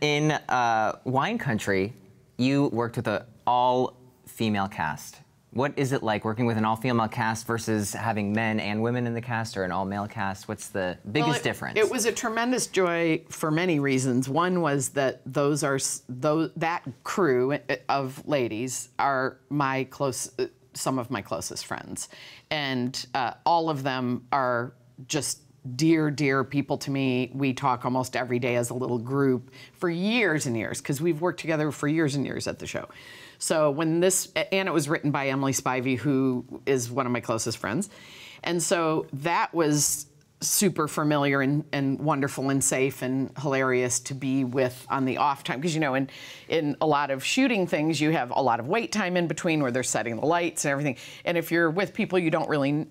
In uh, Wine Country, you worked with an all-female cast. What is it like working with an all-female cast versus having men and women in the cast or an all-male cast? What's the biggest well, it, difference? It was a tremendous joy for many reasons. One was that those are those that crew uh, of ladies are my close uh, some of my closest friends, and uh, all of them are just dear, dear people to me. We talk almost every day as a little group for years and years because we've worked together for years and years at the show. So when this, and it was written by Emily Spivey, who is one of my closest friends. And so that was super familiar and, and wonderful and safe and hilarious to be with on the off time because you know in in a lot of shooting things you have a lot of wait time in between where they're setting the lights and everything and if you're with people you don't really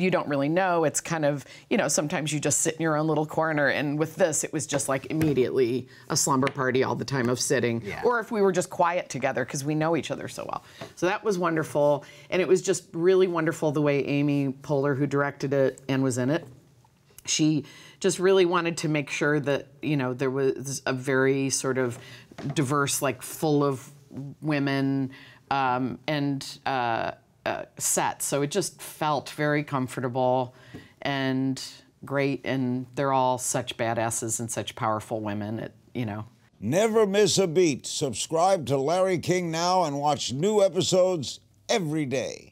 you don't really know. It's kind of, you know, sometimes you just sit in your own little corner. And with this, it was just like immediately a slumber party all the time of sitting. Yeah. Or if we were just quiet together because we know each other so well. So that was wonderful. And it was just really wonderful the way Amy Poehler, who directed it and was in it, she just really wanted to make sure that, you know, there was a very sort of diverse, like full of women um, and, uh, uh, set. So it just felt very comfortable and great. And they're all such badasses and such powerful women. It, you know. Never miss a beat. Subscribe to Larry King now and watch new episodes every day.